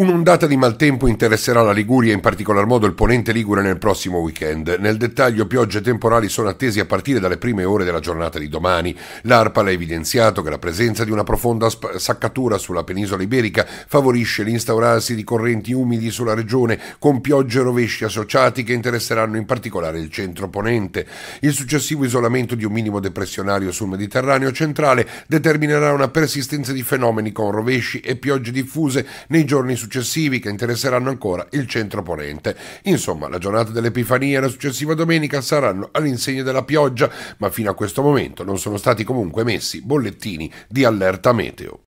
Un'ondata di maltempo interesserà la Liguria, e in particolar modo il ponente Ligure nel prossimo weekend. Nel dettaglio piogge temporali sono attesi a partire dalle prime ore della giornata di domani. L'ARPA l'ha evidenziato che la presenza di una profonda saccatura sulla penisola iberica favorisce l'instaurarsi di correnti umidi sulla regione, con piogge e rovesci associati che interesseranno in particolare il centro ponente. Il successivo isolamento di un minimo depressionario sul Mediterraneo centrale determinerà una persistenza di fenomeni con rovesci e piogge diffuse nei giorni successivi successivi che interesseranno ancora il centro ponente. Insomma, la giornata dell'Epifania e la successiva domenica saranno all'insegna della pioggia, ma fino a questo momento non sono stati comunque messi bollettini di allerta meteo.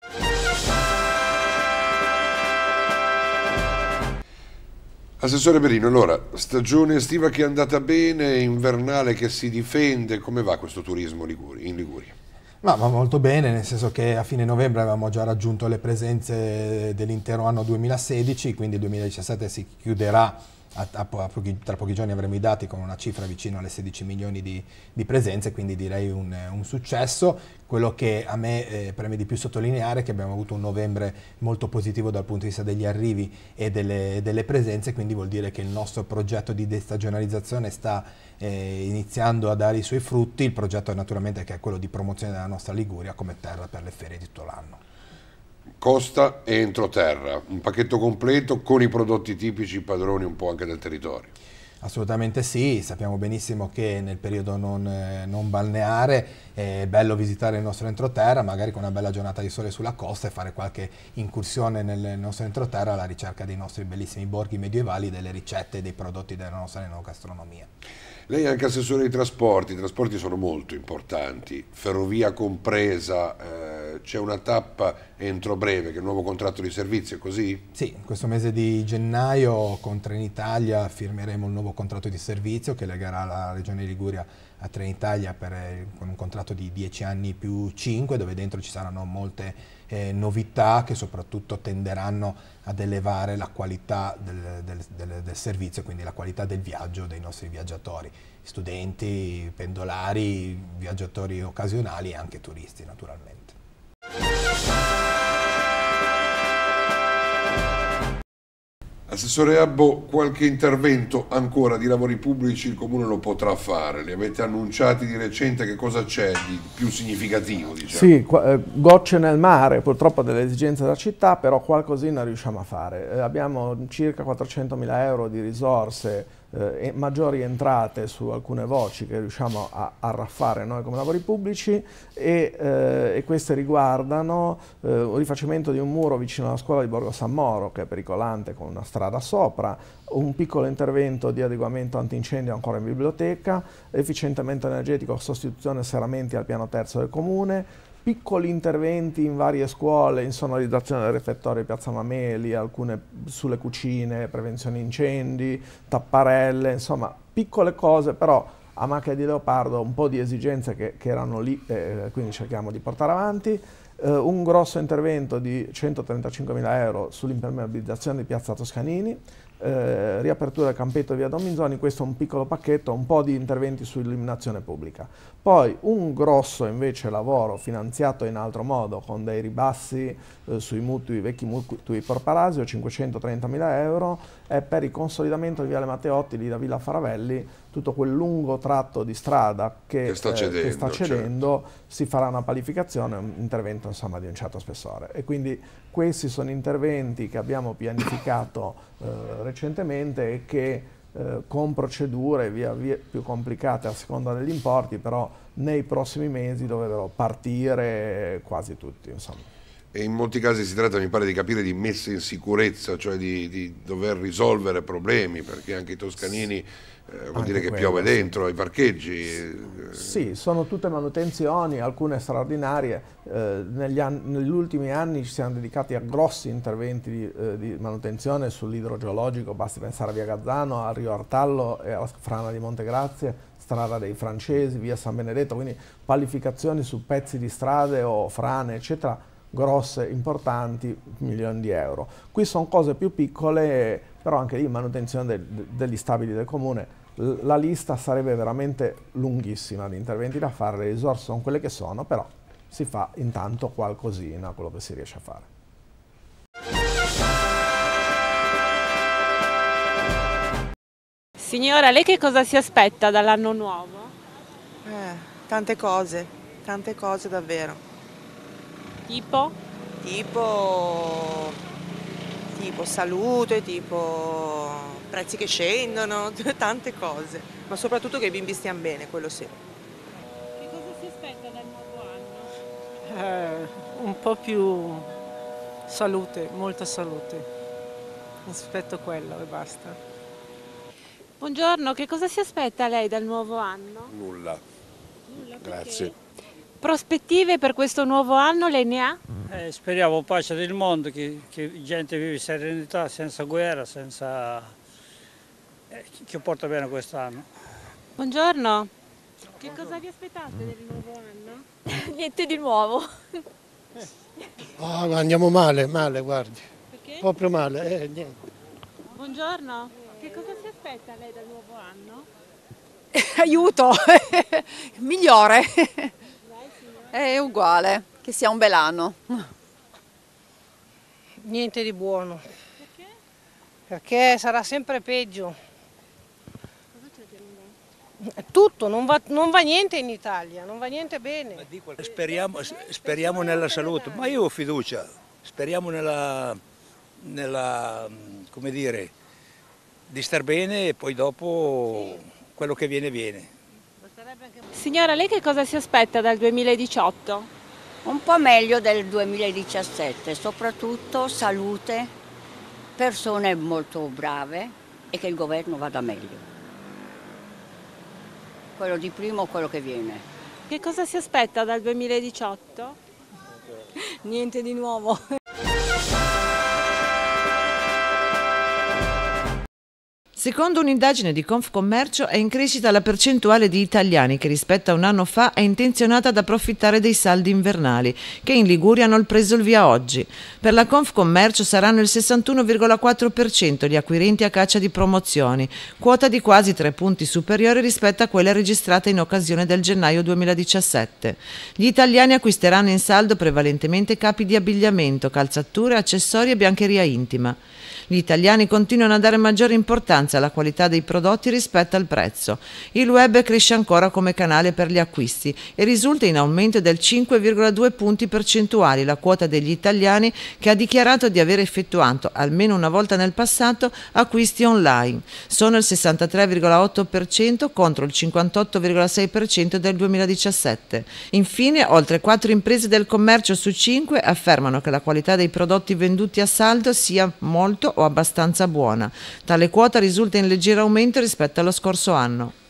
Assessore Berino, allora, stagione estiva che è andata bene, invernale che si difende, come va questo turismo in Liguria? Ma va molto bene, nel senso che a fine novembre avevamo già raggiunto le presenze dell'intero anno 2016, quindi il 2017 si chiuderà a, a, a tra pochi giorni avremo i dati con una cifra vicino alle 16 milioni di, di presenze, quindi direi un, un, successo. Quello che a me eh, preme di più sottolineare è che abbiamo avuto un novembre molto positivo dal punto di vista degli arrivi e delle, delle presenze, quindi vuol dire che il nostro progetto di destagionalizzazione sta eh, iniziando a dare i suoi frutti. Il progetto è naturalmente che è quello di promozione della nostra Liguria come terra per le ferie di tutto l'anno. Costa e Entroterra, un pacchetto completo con i prodotti tipici padroni un po' anche del territorio. Assolutamente sì, sappiamo benissimo che nel periodo non, eh, non, balneare è bello visitare il nostro entroterra, magari con una bella giornata di sole sulla costa e fare qualche incursione nel nostro entroterra alla ricerca dei nostri bellissimi borghi medievali, delle ricette e dei prodotti della nostra enogastronomia. Lei è anche assessore dei trasporti, i trasporti sono molto importanti, ferrovia compresa. Eh c'è una tappa entro breve, che è il nuovo contratto di servizio, è così? Sì, in questo mese di gennaio con Trenitalia firmeremo il nuovo contratto di servizio che legherà la Regione Liguria a Trenitalia per, eh, con un contratto di 10 anni più 5, dove dentro ci saranno molte eh, novità che soprattutto tenderanno ad elevare la qualità del, del, del, del servizio, quindi la qualità del viaggio dei nostri viaggiatori studenti, pendolari, viaggiatori occasionali e anche turisti naturalmente. Assessore Abbo, qualche intervento ancora di lavori pubblici il Comune lo potrà fare, li avete annunciati di recente, che cosa c'è di più significativo? Diciamo? Sì, eh, gocce nel mare purtroppo delle esigenze della città, però qualcosina riusciamo a fare. Eh, abbiamo circa 400 mila euro di risorse eh, maggiori entrate su alcune voci che riusciamo a, a raffare noi come lavori pubblici e, eh, e queste riguardano eh, un rifacimento di un muro vicino alla scuola di Borgo San Moro che è pericolante con una strada sopra, un piccolo intervento di adeguamento antincendio ancora in biblioteca, efficientamento energetico, sostituzione serramenti al piano terzo del comune, piccoli interventi in varie scuole, in sonorizzazione del refettorio Piazza Mameli, alcune sulle cucine, prevenzione incendi, tapparelle, insomma piccole cose, però a macchia di leopardo un po' di esigenze che, che erano lì, eh, quindi cerchiamo di portare avanti eh, un grosso intervento di 135.000 euro sull'impermeabilizzazione di Piazza Toscanini, eh, riapertura del campetto via Dominzoni, questo è un piccolo pacchetto, un po' di interventi sull'illuminazione pubblica. Poi un grosso invece lavoro finanziato in altro modo con dei ribassi eh, sui mutui, vecchi mutui per Parasio, 530.000 euro, è per il consolidamento di Viale Matteotti, lì da Villa Faravelli, tutto quel lungo tratto di strada che, che sta eh, cedendo, che sta certo. cedendo certo. si farà una palificazione, un intervento insomma, di un certo spessore. E quindi questi sono interventi che abbiamo pianificato eh, recentemente e che eh, con procedure via via più complicate a seconda degli importi, però nei prossimi mesi dovrebbero partire quasi tutti. Insomma e in molti casi si tratta, mi pare, di capire di messa in sicurezza, cioè di, di dover risolvere problemi, perché anche i toscanini eh, vuol anche dire che quello, piove dentro ai parcheggi. Eh, sì, sono tutte manutenzioni, alcune straordinarie. Eh, negli, anni, negli, ultimi anni ci siamo dedicati a grossi interventi di, eh, di manutenzione sull'idrogeologico, basti pensare a Via Gazzano, a Rio Artallo e alla frana di Montegrazia, strada dei francesi, via San Benedetto, quindi palificazioni su pezzi di strade o frane, eccetera grosse, importanti, milioni di euro. Qui sono cose più piccole, però anche lì manutenzione de degli stabili del comune. la lista sarebbe veramente lunghissima di interventi da fare, le risorse sono quelle che sono, però si fa intanto qualcosina quello che si riesce a fare. Signora, lei che cosa si aspetta dall'anno nuovo? Eh, tante cose, tante cose davvero. Tipo? Tipo, tipo salute, tipo prezzi che scendono, tante cose, ma soprattutto che i bimbi stiano bene, quello sì. Che cosa si aspetta dal nuovo anno? Eh, un po' più salute, molta salute. Aspetto quello e basta. Buongiorno, che cosa si aspetta lei dal nuovo anno? Nulla. Nulla Grazie. Prospettive per questo nuovo anno lei ne ha? Eh, speriamo pace del mondo, che, che gente vive in serenità, senza guerra, senza... Eh, che porta bene quest'anno. Buongiorno. Che cosa vi aspettate del nuovo anno? Niente di nuovo. Oh, andiamo male, male, guardi. Perché? Proprio male, eh, niente. Buongiorno. Che cosa si aspetta lei dal nuovo anno? Aiuto! Migliore! È uguale, che sia un bel anno. Niente di buono. Perché? Perché sarà sempre peggio. Eh, tutto, non va, non va, niente in Italia, non va niente bene. Speriamo, speriamo nella salute, ma io ho fiducia, speriamo nella, nella come dire, di star bene e poi dopo quello che viene viene. Signora, lei che cosa si aspetta dal 2018? Un po' meglio del 2017, soprattutto salute, persone molto brave e che il governo vada meglio. Quello di primo o quello che viene. Che cosa si aspetta dal 2018? Niente di nuovo. Secondo un'indagine di Confcommercio è in crescita la percentuale di italiani che rispetto a un anno fa è intenzionata ad approfittare dei saldi invernali, che in Liguria hanno preso il via oggi. Per la Confcommercio saranno il 61,4% gli acquirenti a caccia di promozioni, quota di quasi tre punti superiore rispetto a quella registrata in occasione del gennaio 2017. Gli italiani acquisteranno in saldo prevalentemente capi di abbigliamento, calzature, accessori e biancheria intima. Gli italiani continuano a dare maggiore importanza alla qualità dei prodotti rispetto al prezzo. Il web cresce ancora come canale per gli acquisti e risulta in aumento del 5,2 punti percentuali la quota degli italiani che ha dichiarato di aver effettuato, almeno una volta nel passato, acquisti online. Sono il 63,8% contro il 58,6% del 2017. Infine, oltre 4 imprese del commercio su 5 affermano che la qualità dei prodotti venduti a saldo sia molto o abbastanza buona. Tale quota risulta in leggero aumento rispetto allo scorso anno.